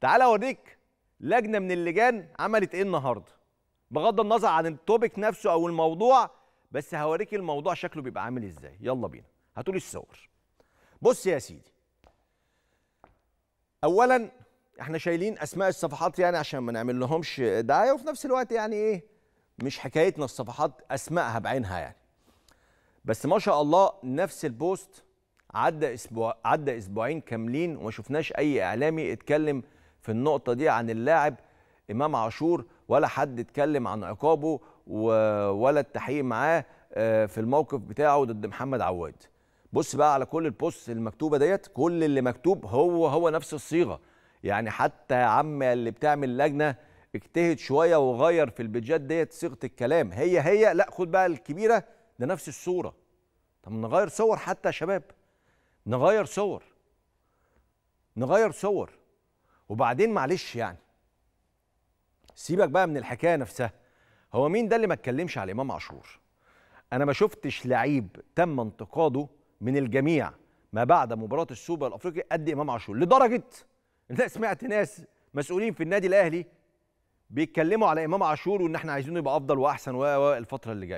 تعال اوريك لجنه من اللجان عملت ايه النهارده بغض النظر عن التوبيك نفسه او الموضوع بس هوريك الموضوع شكله بيبقى عامل ازاي يلا بينا هتقولي الصور بص يا سيدي اولا احنا شايلين اسماء الصفحات يعني عشان ما نعمل لهمش دعايه وفي نفس الوقت يعني ايه مش حكايتنا الصفحات اسمائها بعينها يعني بس ما شاء الله نفس البوست عدى اسبوع عدى اسبوعين كاملين وما شفناش اي اعلامي اتكلم في النقطه دي عن اللاعب امام عاشور ولا حد اتكلم عن عقابه ولا التحقيق معاه آه، في الموقف بتاعه ضد محمد عواد بص بقى على كل البوست المكتوبه ديت كل اللي مكتوب هو هو نفس الصيغه يعني حتى يا عم اللي بتعمل لجنه اجتهد شويه وغير في البيجات ديت صيغه الكلام هي هي لا خد بقى الكبيره ده نفس الصوره طب نغير صور حتى يا شباب نغير صور نغير صور وبعدين معلش يعني سيبك بقى من الحكايه نفسها هو مين ده اللي ما اتكلمش على امام عاشور انا ما شفتش لعيب تم انتقاده من الجميع ما بعد مباراه السوبر الافريقي قد امام عاشور لدرجه ان سمعت ناس مسؤولين في النادي الاهلي بيتكلموا على امام عاشور وان احنا عايزينه يبقى افضل واحسن الفتره اللي جايه